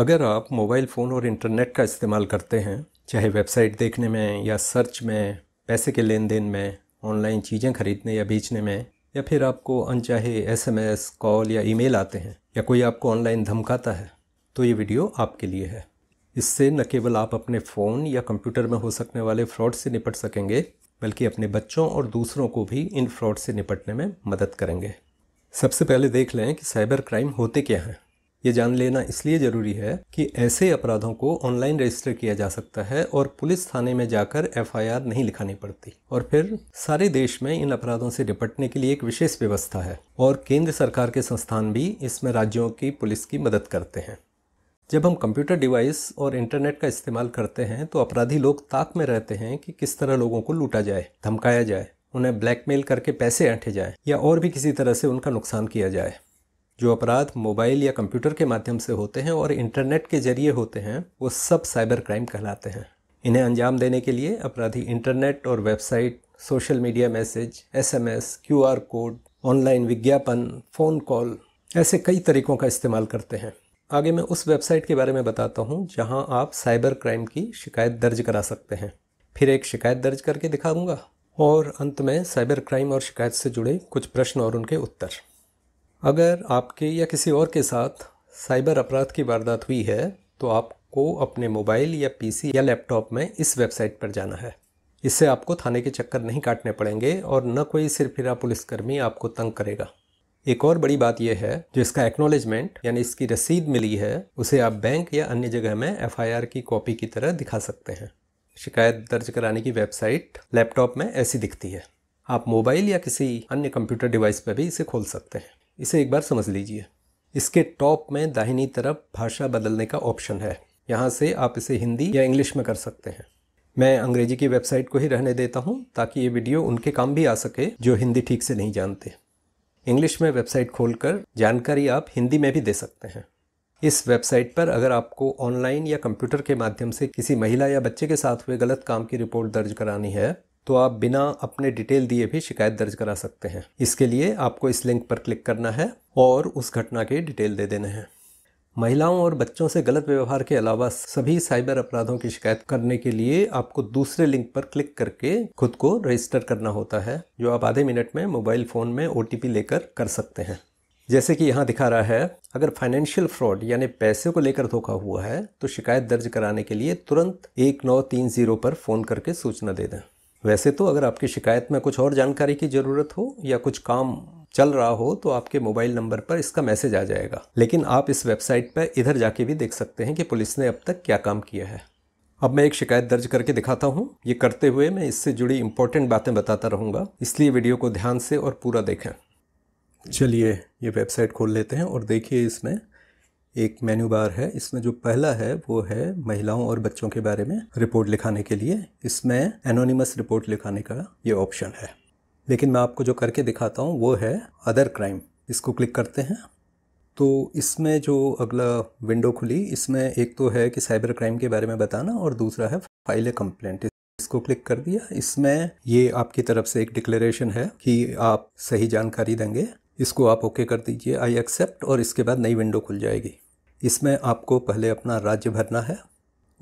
अगर आप mobile phone और इंटरनेट का इस्तेमाल करते हैं चाहे वेबसाइट देखने में या सर्च में पैसे के लेन देन में ऑनलाइन चीज़ें खरीदने या बेचने में या फिर आपको अनचाहे एसएमएस, कॉल या ईमेल आते हैं या कोई आपको ऑनलाइन धमकाता है तो ये वीडियो आपके लिए है इससे न केवल आप अपने फ़ोन या कंप्यूटर में हो सकने वाले फ्रॉड से निपट सकेंगे बल्कि अपने बच्चों और दूसरों को भी इन फ्रॉड से निपटने में मदद करेंगे सबसे पहले देख लें कि साइबर क्राइम होते क्या हैं ये जान लेना इसलिए ज़रूरी है कि ऐसे अपराधों को ऑनलाइन रजिस्टर किया जा सकता है और पुलिस थाने में जाकर एफआईआर नहीं लिखानी पड़ती और फिर सारे देश में इन अपराधों से निपटने के लिए एक विशेष व्यवस्था है और केंद्र सरकार के संस्थान भी इसमें राज्यों की पुलिस की मदद करते हैं जब हम कंप्यूटर डिवाइस और इंटरनेट का इस्तेमाल करते हैं तो अपराधी लोग ताक में रहते हैं कि किस तरह लोगों को लूटा जाए धमकाया जाए उन्हें ब्लैकमेल करके पैसे ऐंठे जाए या और भी किसी तरह से उनका नुकसान किया जाए जो अपराध मोबाइल या कंप्यूटर के माध्यम से होते हैं और इंटरनेट के जरिए होते हैं वो सब साइबर क्राइम कहलाते हैं इन्हें अंजाम देने के लिए अपराधी इंटरनेट और website social media message SMS, QR code online विज्ञापन फ़ोन कॉल ऐसे कई तरीकों का इस्तेमाल करते हैं आगे मैं उस वेबसाइट के बारे में बताता हूँ जहाँ आप साइबर क्राइम की शिकायत दर्ज करा सकते हैं फिर एक शिकायत दर्ज करके दिखाऊंगा और अंत में साइबर क्राइम और शिकायत से जुड़े कुछ प्रश्न और उनके उत्तर अगर आपके या किसी और के साथ साइबर अपराध की वारदात हुई है तो आपको अपने मोबाइल या पीसी या लैपटॉप में इस वेबसाइट पर जाना है इससे आपको थाने के चक्कर नहीं काटने पड़ेंगे और न कोई सिरफिरा पुलिसकर्मी आपको तंग करेगा एक और बड़ी बात यह है जो इसका एक्नोलेजमेंट यानी इसकी रसीद मिली है उसे आप बैंक या अन्य जगह में एफ की कॉपी की तरह दिखा सकते हैं शिकायत दर्ज कराने की वेबसाइट लैपटॉप में ऐसी दिखती है आप मोबाइल या किसी अन्य कंप्यूटर डिवाइस पर भी इसे खोल सकते हैं इसे एक बार समझ लीजिए इसके टॉप में दाहिनी तरफ भाषा बदलने का ऑप्शन है यहाँ से आप इसे हिंदी या इंग्लिश में कर सकते हैं मैं अंग्रेजी की वेबसाइट को ही रहने देता हूँ ताकि ये वीडियो उनके काम भी आ सके जो हिंदी ठीक से नहीं जानते इंग्लिश में वेबसाइट खोलकर जानकारी आप हिंदी में भी दे सकते हैं इस वेबसाइट पर अगर आपको ऑनलाइन या कंप्यूटर के माध्यम से किसी महिला या बच्चे के साथ हुए गलत काम की रिपोर्ट दर्ज करानी है तो आप बिना अपने डिटेल दिए भी शिकायत दर्ज करा सकते हैं इसके लिए आपको इस लिंक पर क्लिक करना है और उस घटना के डिटेल दे देने हैं महिलाओं और बच्चों से गलत व्यवहार के अलावा सभी साइबर अपराधों की शिकायत करने के लिए आपको दूसरे लिंक पर क्लिक करके खुद को रजिस्टर करना होता है जो आप आधे मिनट में मोबाइल फ़ोन में ओ लेकर कर सकते हैं जैसे कि यहाँ दिखा रहा है अगर फाइनेंशियल फ्रॉड यानी पैसे को लेकर धोखा हुआ है तो शिकायत दर्ज कराने के लिए तुरंत एक नौ तीन जीरो पर फ़ोन करके सूचना दे दें वैसे तो अगर आपकी शिकायत में कुछ और जानकारी की ज़रूरत हो या कुछ काम चल रहा हो तो आपके मोबाइल नंबर पर इसका मैसेज आ जाएगा लेकिन आप इस वेबसाइट पर इधर जाके भी देख सकते हैं कि पुलिस ने अब तक क्या काम किया है अब मैं एक शिकायत दर्ज करके दिखाता हूँ ये करते हुए मैं इससे जुड़ी इंपॉर्टेंट बातें बताता रहूँगा इसलिए वीडियो को ध्यान से और पूरा देखें चलिए ये वेबसाइट खोल लेते हैं और देखिए इसमें एक मेन्यू बार है इसमें जो पहला है वो है महिलाओं और बच्चों के बारे में रिपोर्ट लिखाने के लिए इसमें एनोनिमस रिपोर्ट लिखाने का ये ऑप्शन है लेकिन मैं आपको जो करके दिखाता हूँ वो है अदर क्राइम इसको क्लिक करते हैं तो इसमें जो अगला विंडो खुली इसमें एक तो है कि साइबर क्राइम के बारे में बताना और दूसरा है फाइल ए कंप्लेंट इसको क्लिक कर दिया इसमें ये आपकी तरफ से एक डिक्लेरेशन है कि आप सही जानकारी देंगे इसको आप ओके कर दीजिए आई एक्सेप्ट और इसके बाद नई विंडो खुल जाएगी इसमें आपको पहले अपना राज्य भरना है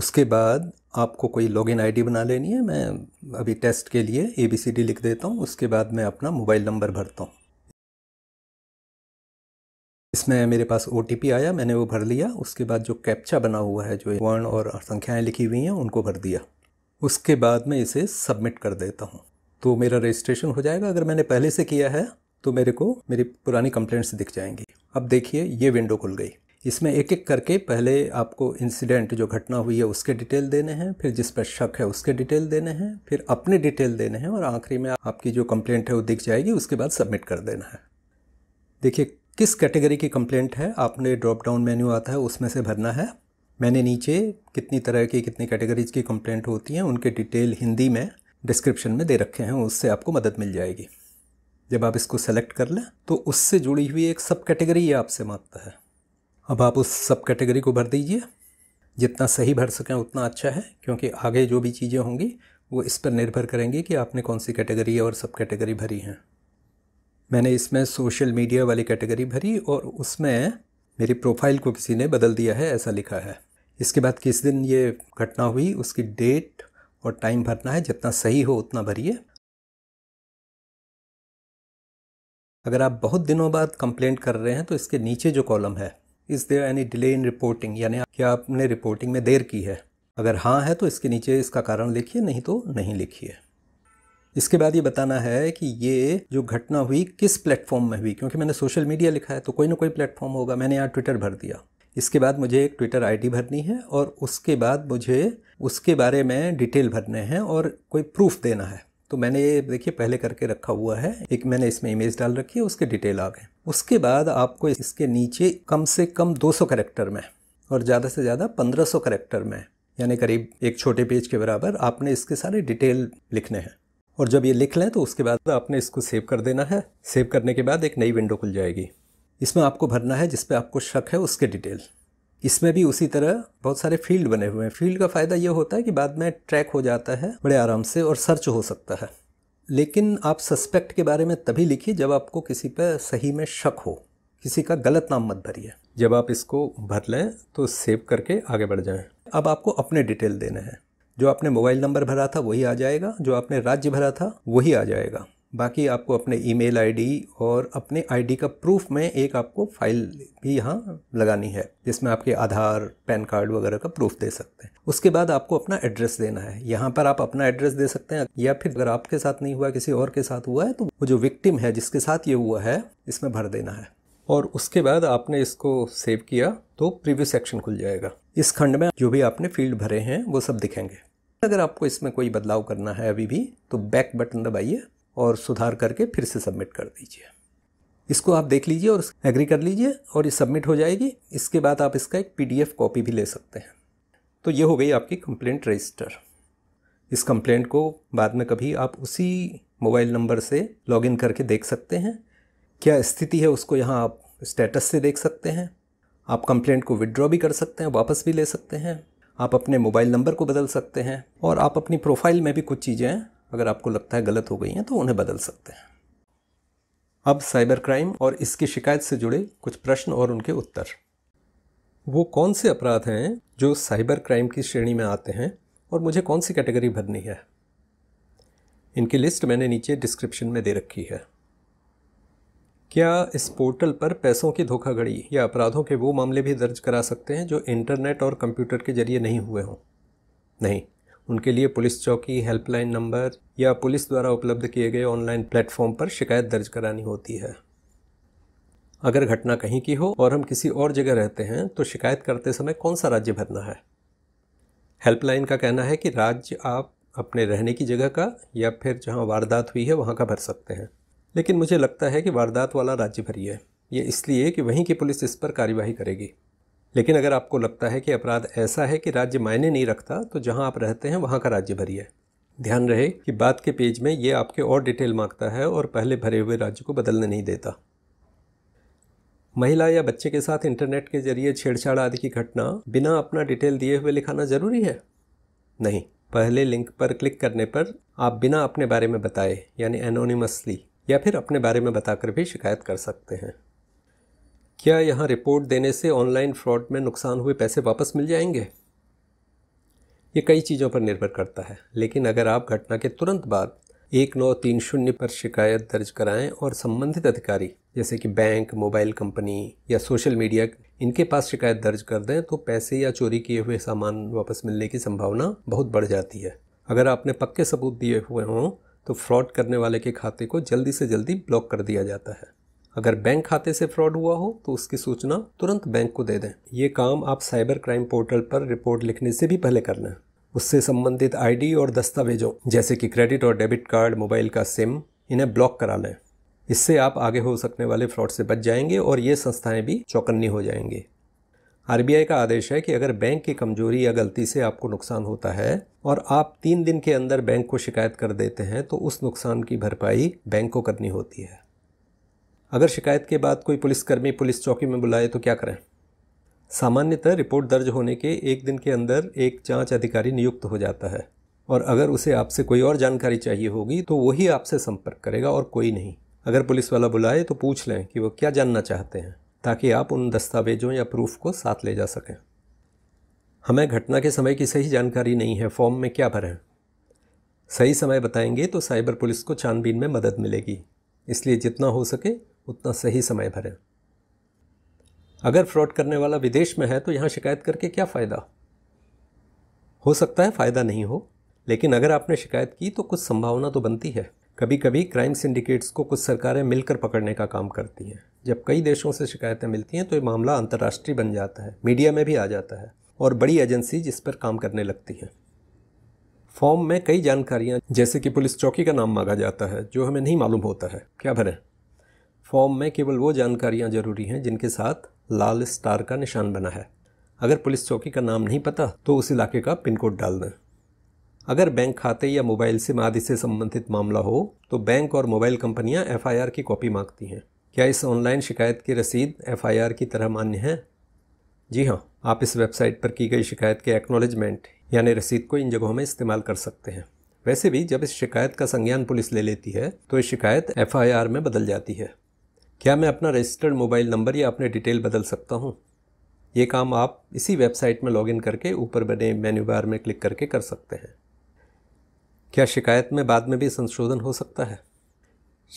उसके बाद आपको कोई लॉगिन आईडी बना लेनी है मैं अभी टेस्ट के लिए ए बी सी डी लिख देता हूँ उसके बाद मैं अपना मोबाइल नंबर भरता हूँ इसमें मेरे पास ओ आया मैंने वो भर लिया उसके बाद जो कैप्चा बना हुआ है जो वर्ण और संख्याएं लिखी हुई हैं उनको भर दिया उसके बाद मैं इसे सबमिट कर देता हूँ तो मेरा रजिस्ट्रेशन हो जाएगा अगर मैंने पहले से किया है तो मेरे को मेरी पुरानी कंप्लेंट्स दिख जाएंगी अब देखिए ये विंडो खुल गई इसमें एक एक करके पहले आपको इंसिडेंट जो घटना हुई है उसके डिटेल देने हैं फिर जिस पर शक है उसके डिटेल देने हैं फिर अपने डिटेल देने हैं और आखिरी में आपकी जो कंप्लेंट है वो दिख जाएगी उसके बाद सबमिट कर देना है देखिए किस कैटेगरी की कंप्लेंट है आपने ड्रॉप डाउन मेन्यू आता है उसमें से भरना है मैंने नीचे कितनी तरह की कितनी कैटेगरीज की कंप्लेंट होती हैं उनके डिटेल हिंदी में डिस्क्रिप्शन में दे रखे हैं उससे आपको मदद मिल जाएगी जब आप इसको सेलेक्ट कर लें तो उससे जुड़ी हुई एक सब कैटेगरी ये आपसे मांगता है अब आप उस सब कैटेगरी को भर दीजिए जितना सही भर सकें उतना अच्छा है क्योंकि आगे जो भी चीज़ें होंगी वो इस पर निर्भर करेंगी कि आपने कौन सी कैटेगरी और सब कैटेगरी भरी हैं मैंने इसमें सोशल मीडिया वाली कैटेगरी भरी और उसमें मेरी प्रोफाइल को किसी ने बदल दिया है ऐसा लिखा है इसके बाद किस दिन ये घटना हुई उसकी डेट और टाइम भरना है जितना सही हो उतना भरिए अगर आप बहुत दिनों बाद कंप्लेंट कर रहे हैं तो इसके नीचे जो कॉलम है is there any delay in reporting यानी क्या आपने रिपोर्टिंग में देर की है अगर हाँ है तो इसके नीचे इसका कारण लिखिए नहीं तो नहीं लिखिए इसके बाद ये बताना है कि ये जो घटना हुई किस प्लेटफॉर्म में हुई क्योंकि मैंने सोशल मीडिया लिखा है तो कोई ना कोई प्लेटफॉर्म होगा मैंने यहाँ ट्विटर भर दिया इसके बाद मुझे एक ट्विटर आईडी भरनी है और उसके बाद मुझे उसके बारे में डिटेल भरने हैं और कोई प्रूफ देना है तो मैंने ये देखिए पहले करके रखा हुआ है एक मैंने इसमें इमेज डाल रखी है उसके डिटेल आ गए उसके बाद आपको इसके नीचे कम से कम 200 करेक्टर में और ज़्यादा से ज़्यादा 1500 करेक्टर में यानी करीब एक छोटे पेज के बराबर आपने इसके सारे डिटेल लिखने हैं और जब ये लिख लें तो उसके बाद आपने इसको सेव कर देना है सेव करने के बाद एक नई विंडो खुल जाएगी इसमें आपको भरना है जिस आपको शक है उसके डिटेल इसमें भी उसी तरह बहुत सारे फील्ड बने हुए हैं फील्ड का फ़ायदा यह होता है कि बाद में ट्रैक हो जाता है बड़े आराम से और सर्च हो सकता है लेकिन आप सस्पेक्ट के बारे में तभी लिखिए जब आपको किसी पर सही में शक हो किसी का गलत नाम मत भरिए जब आप इसको भर लें तो सेव करके आगे बढ़ जाएं अब आपको अपने डिटेल देने हैं जो आपने मोबाइल नंबर भरा था वही आ जाएगा जो आपने राज्य भरा था वही आ जाएगा बाकी आपको अपने ईमेल आईडी और अपने आईडी का प्रूफ में एक आपको फाइल भी यहाँ लगानी है जिसमें आपके आधार पैन कार्ड वगैरह का प्रूफ दे सकते हैं उसके बाद आपको अपना एड्रेस देना है यहाँ पर आप अपना एड्रेस दे सकते हैं या फिर अगर आपके साथ नहीं हुआ किसी और के साथ हुआ है तो वो जो विक्टिम है जिसके साथ ये हुआ है इसमें भर देना है और उसके बाद आपने इसको सेव किया तो प्रीव्यू सेक्शन खुल जाएगा इस खंड में जो भी आपने फील्ड भरे हैं वो सब दिखेंगे अगर आपको इसमें कोई बदलाव करना है अभी भी तो बैक बटन दबाइए और सुधार करके फिर से सबमिट कर दीजिए इसको आप देख लीजिए और एग्री कर लीजिए और ये सबमिट हो जाएगी इसके बाद आप इसका एक पीडीएफ कॉपी भी ले सकते हैं तो ये हो गई आपकी कंप्लेंट रजिस्टर इस कंप्लेंट को बाद में कभी आप उसी मोबाइल नंबर से लॉगिन करके देख सकते हैं क्या स्थिति है उसको यहाँ आप स्टेटस से देख सकते हैं आप कंप्लेंट को विड्रॉ भी कर सकते हैं वापस भी ले सकते हैं आप अपने मोबाइल नंबर को बदल सकते हैं और आप अपनी प्रोफाइल में भी कुछ चीज़ें अगर आपको लगता है गलत हो गई हैं तो उन्हें बदल सकते हैं अब साइबर क्राइम और इसकी शिकायत से जुड़े कुछ प्रश्न और उनके उत्तर वो कौन से अपराध हैं जो साइबर क्राइम की श्रेणी में आते हैं और मुझे कौन सी कैटेगरी भरनी है इनकी लिस्ट मैंने नीचे डिस्क्रिप्शन में दे रखी है क्या इस पोर्टल पर पैसों की धोखाधड़ी या अपराधों के वो मामले भी दर्ज करा सकते हैं जो इंटरनेट और कंप्यूटर के जरिए नहीं हुए हों नहीं उनके लिए पुलिस चौकी हेल्पलाइन नंबर या पुलिस द्वारा उपलब्ध किए गए ऑनलाइन प्लेटफॉर्म पर शिकायत दर्ज करानी होती है अगर घटना कहीं की हो और हम किसी और जगह रहते हैं तो शिकायत करते समय कौन सा राज्य भरना है हेल्पलाइन का कहना है कि राज्य आप अपने रहने की जगह का या फिर जहां वारदात हुई है वहां का भर सकते हैं लेकिन मुझे लगता है कि वारदात वाला राज्य भरिए ये इसलिए कि वहीं की पुलिस इस पर कार्यवाही करेगी लेकिन अगर आपको लगता है कि अपराध ऐसा है कि राज्य मायने नहीं रखता तो जहाँ आप रहते हैं वहाँ का राज्य भरिए ध्यान रहे कि बात के पेज में ये आपके और डिटेल मांगता है और पहले भरे हुए राज्य को बदलने नहीं देता महिला या बच्चे के साथ इंटरनेट के जरिए छेड़छाड़ आदि की घटना बिना अपना डिटेल दिए हुए लिखाना ज़रूरी है नहीं पहले लिंक पर क्लिक करने पर आप बिना अपने बारे में बताए यानी एनोनिमसली या फिर अपने बारे में बताकर भी शिकायत कर सकते हैं क्या यहाँ रिपोर्ट देने से ऑनलाइन फ्रॉड में नुकसान हुए पैसे वापस मिल जाएंगे ये कई चीज़ों पर निर्भर करता है लेकिन अगर आप घटना के तुरंत बाद एक नौ तीन शून्य पर शिकायत दर्ज कराएं और संबंधित अधिकारी जैसे कि बैंक मोबाइल कंपनी या सोशल मीडिया इनके पास शिकायत दर्ज कर दें तो पैसे या चोरी किए हुए सामान वापस मिलने की संभावना बहुत बढ़ जाती है अगर आपने पक्के सबूत दिए हुए हों तो फ्रॉड करने वाले के खाते को जल्दी से जल्दी ब्लॉक कर दिया जाता है अगर बैंक खाते से फ्रॉड हुआ हो तो उसकी सूचना तुरंत बैंक को दे दें ये काम आप साइबर क्राइम पोर्टल पर रिपोर्ट लिखने से भी पहले करना है उससे संबंधित आईडी और दस्तावेजों जैसे कि क्रेडिट और डेबिट कार्ड मोबाइल का सिम इन्हें ब्लॉक करा लें इससे आप आगे हो सकने वाले फ्रॉड से बच जाएंगे और ये संस्थाएं भी चौकन्नी हो जाएंगी आर का आदेश है कि अगर बैंक की कमजोरी या गलती से आपको नुकसान होता है और आप तीन दिन के अंदर बैंक को शिकायत कर देते हैं तो उस नुकसान की भरपाई बैंक को करनी होती है अगर शिकायत के बाद कोई पुलिसकर्मी पुलिस चौकी में बुलाए तो क्या करें सामान्यतः रिपोर्ट दर्ज होने के एक दिन के अंदर एक जांच अधिकारी नियुक्त हो जाता है और अगर उसे आपसे कोई और जानकारी चाहिए होगी तो वही आपसे संपर्क करेगा और कोई नहीं अगर पुलिस वाला बुलाए तो पूछ लें कि वो क्या जानना चाहते हैं ताकि आप उन दस्तावेजों या प्रूफ को साथ ले जा सकें हमें घटना के समय की सही जानकारी नहीं है फॉर्म में क्या भरें सही समय बताएंगे तो साइबर पुलिस को छानबीन में मदद मिलेगी इसलिए जितना हो सके उतना सही समय भरें अगर फ्रॉड करने वाला विदेश में है तो यहाँ शिकायत करके क्या फ़ायदा हो सकता है फ़ायदा नहीं हो लेकिन अगर आपने शिकायत की तो कुछ संभावना तो बनती है कभी कभी क्राइम सिंडिकेट्स को कुछ सरकारें मिलकर पकड़ने का काम करती हैं जब कई देशों से शिकायतें मिलती हैं तो ये मामला अंतर्राष्ट्रीय बन जाता है मीडिया में भी आ जाता है और बड़ी एजेंसी जिस पर काम करने लगती हैं फॉर्म में कई जानकारियाँ जैसे कि पुलिस चौकी का नाम मांगा जाता है जो हमें नहीं मालूम होता है क्या भरें फॉर्म में केवल वो जानकारियाँ जरूरी हैं जिनके साथ लाल स्टार का निशान बना है अगर पुलिस चौकी का नाम नहीं पता तो उस इलाके का पिन कोड डाल दें अगर बैंक खाते या मोबाइल सिम आदि से संबंधित मामला हो तो बैंक और मोबाइल कंपनियां एफआईआर की कॉपी मांगती हैं क्या इस ऑनलाइन शिकायत की रसीद एफआईआर की तरह मान्य है जी हाँ आप इस वेबसाइट पर की गई शिकायत के एक्नॉलेजमेंट यानी रसीद को इन जगहों में इस्तेमाल कर सकते हैं वैसे भी जब इस शिकायत का संज्ञान पुलिस ले लेती है तो इस शिकायत एफ में बदल जाती है क्या मैं अपना रजिस्टर्ड मोबाइल नंबर या अपने डिटेल बदल सकता हूँ ये काम आप इसी वेबसाइट में लॉगिन करके ऊपर बने मेन्यू बार में क्लिक करके कर सकते हैं क्या शिकायत में बाद में भी संशोधन हो सकता है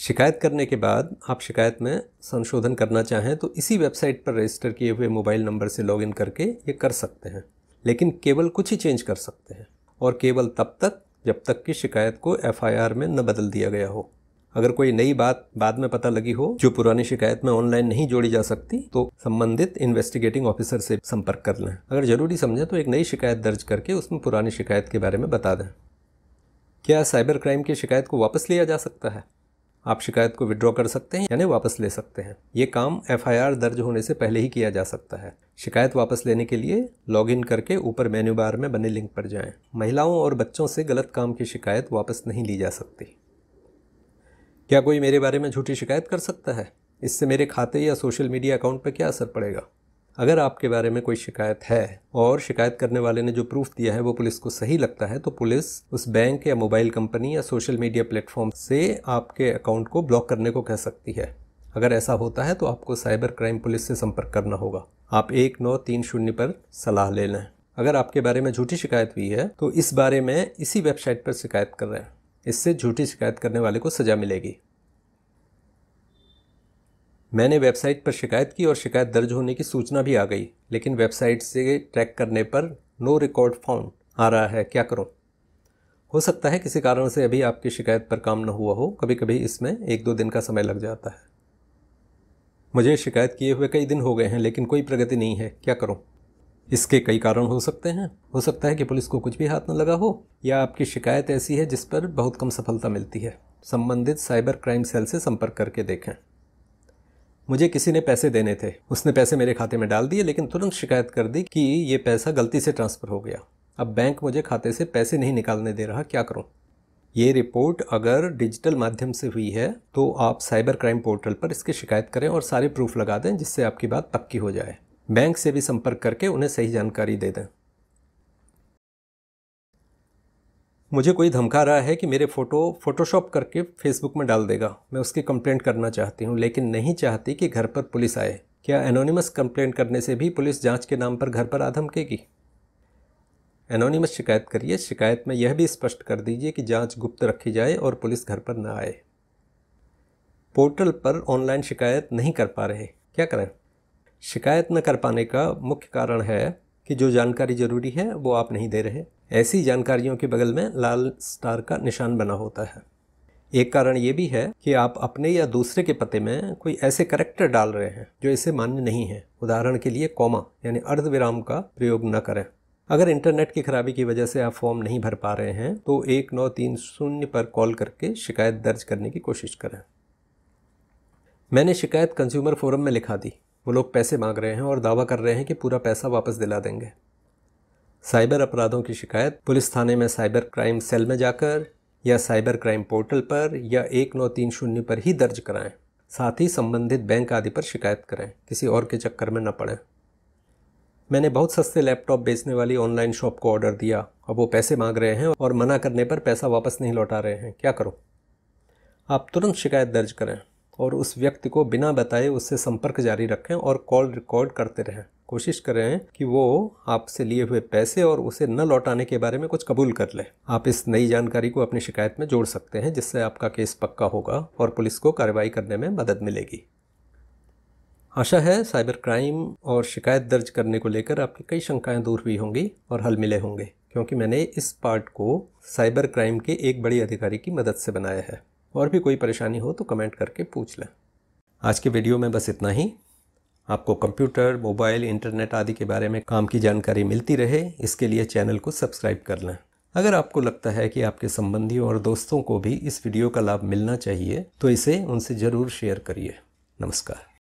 शिकायत करने के बाद आप शिकायत में संशोधन करना चाहें तो इसी वेबसाइट पर रजिस्टर किए हुए मोबाइल नंबर से लॉगिन करके ये कर सकते हैं लेकिन केवल कुछ ही चेंज कर सकते हैं और केवल तब तक जब तक कि शिकायत को एफआईआर में न बदल दिया गया हो अगर कोई नई बात बाद में पता लगी हो जो पुरानी शिकायत में ऑनलाइन नहीं जोड़ी जा सकती तो संबंधित इन्वेस्टिगेटिंग ऑफिसर से संपर्क कर लें अगर जरूरी समझें तो एक नई शिकायत दर्ज करके उसमें पुरानी शिकायत के बारे में बता दें क्या साइबर क्राइम की शिकायत को वापस लिया जा सकता है आप शिकायत को विड्रॉ कर सकते हैं यानी वापस ले सकते हैं ये काम एफ दर्ज होने से पहले ही किया जा सकता है शिकायत वापस लेने के लिए लॉगिन करके ऊपर मेन्यू बार में बने लिंक पर जाएं। महिलाओं और बच्चों से गलत काम की शिकायत वापस नहीं ली जा सकती क्या कोई मेरे बारे में झूठी शिकायत कर सकता है इससे मेरे खाते या सोशल मीडिया अकाउंट पर क्या असर पड़ेगा अगर आपके बारे में कोई शिकायत है और शिकायत करने वाले ने जो प्रूफ दिया है वो पुलिस को सही लगता है तो पुलिस उस बैंक या मोबाइल कंपनी या सोशल मीडिया प्लेटफॉर्म से आपके अकाउंट को ब्लॉक करने को कह सकती है अगर ऐसा होता है तो आपको साइबर क्राइम पुलिस से संपर्क करना होगा आप एक नौ तीन शून्य पर सलाह ले लें अगर आपके बारे में झूठी शिकायत हुई है तो इस बारे में इसी वेबसाइट पर शिकायत कर रहे हैं इससे झूठी शिकायत करने वाले को सज़ा मिलेगी मैंने वेबसाइट पर शिकायत की और शिकायत दर्ज होने की सूचना भी आ गई लेकिन वेबसाइट से ट्रैक करने पर नो रिकॉर्ड फाउंड आ रहा है क्या करूं? हो सकता है किसी कारण से अभी आपकी शिकायत पर काम न हुआ हो कभी कभी इसमें एक दो दिन का समय लग जाता है मुझे शिकायत किए हुए कई दिन हो गए हैं लेकिन कोई प्रगति नहीं है क्या करूं? इसके कई कारण हो सकते हैं हो सकता है कि पुलिस को कुछ भी हाथ न लगा हो या आपकी शिकायत ऐसी है जिस पर बहुत कम सफलता मिलती है संबंधित साइबर क्राइम सेल से संपर्क करके देखें मुझे किसी ने पैसे देने थे उसने पैसे मेरे खाते में डाल दिए लेकिन तुरंत शिकायत कर दी कि ये पैसा गलती से ट्रांसफ़र हो गया अब बैंक मुझे खाते से पैसे नहीं निकालने दे रहा क्या करूं? ये रिपोर्ट अगर डिजिटल माध्यम से हुई है तो आप साइबर क्राइम पोर्टल पर इसकी शिकायत करें और सारे प्रूफ लगा दें जिससे आपकी बात पक्की हो जाए बैंक से भी संपर्क करके उन्हें सही जानकारी दे दें मुझे कोई धमका रहा है कि मेरे फ़ोटो फ़ोटोशॉप करके फेसबुक में डाल देगा मैं उसकी कंप्लेंट करना चाहती हूँ लेकिन नहीं चाहती कि घर पर पुलिस आए क्या एनोनिमस कंप्लेंट करने से भी पुलिस जांच के नाम पर घर पर आ धमकेगी एनोनिमस शिकायत करिए शिकायत में यह भी स्पष्ट कर दीजिए कि जांच गुप्त रखी जाए और पुलिस घर पर ना आए पोर्टल पर ऑनलाइन शिकायत नहीं कर पा रहे क्या करें शिकायत न कर पाने का मुख्य कारण है कि जो जानकारी ज़रूरी है वो आप नहीं दे रहे ऐसी जानकारियों के बगल में लाल स्टार का निशान बना होता है एक कारण ये भी है कि आप अपने या दूसरे के पते में कोई ऐसे करेक्टर डाल रहे हैं जो इसे मान्य नहीं है उदाहरण के लिए कॉमा यानी अर्धविराम का प्रयोग न करें अगर इंटरनेट की खराबी की वजह से आप फॉर्म नहीं भर पा रहे हैं तो एक नौ तीन शून्य पर कॉल करके शिकायत दर्ज करने की कोशिश करें मैंने शिकायत कंज्यूमर फोरम में लिखा दी वो लोग पैसे मांग रहे हैं और दावा कर रहे हैं कि पूरा पैसा वापस दिला देंगे साइबर अपराधों की शिकायत पुलिस थाने में साइबर क्राइम सेल में जाकर या साइबर क्राइम पोर्टल पर या एक नौ तीन शून्य पर ही दर्ज कराएं साथ ही संबंधित बैंक आदि पर शिकायत करें किसी और के चक्कर में न पड़ें मैंने बहुत सस्ते लैपटॉप बेचने वाली ऑनलाइन शॉप को ऑर्डर दिया अब वो पैसे मांग रहे हैं और मना करने पर पैसा वापस नहीं लौटा रहे हैं क्या करो आप तुरंत शिकायत दर्ज करें और उस व्यक्ति को बिना बताए उससे संपर्क जारी रखें और कॉल रिकॉर्ड करते रहें कोशिश करें कि वो आपसे लिए हुए पैसे और उसे न लौटाने के बारे में कुछ कबूल कर ले आप इस नई जानकारी को अपनी शिकायत में जोड़ सकते हैं जिससे आपका केस पक्का होगा और पुलिस को कार्रवाई करने में मदद मिलेगी आशा है साइबर क्राइम और शिकायत दर्ज करने को लेकर आपकी कई शंकाएं दूर हुई होंगी और हल मिले होंगे क्योंकि मैंने इस पार्ट को साइबर क्राइम के एक बड़ी अधिकारी की मदद से बनाया है और भी कोई परेशानी हो तो कमेंट करके पूछ लें आज के वीडियो में बस इतना ही आपको कंप्यूटर मोबाइल इंटरनेट आदि के बारे में काम की जानकारी मिलती रहे इसके लिए चैनल को सब्सक्राइब कर लें अगर आपको लगता है कि आपके संबंधियों और दोस्तों को भी इस वीडियो का लाभ मिलना चाहिए तो इसे उनसे ज़रूर शेयर करिए नमस्कार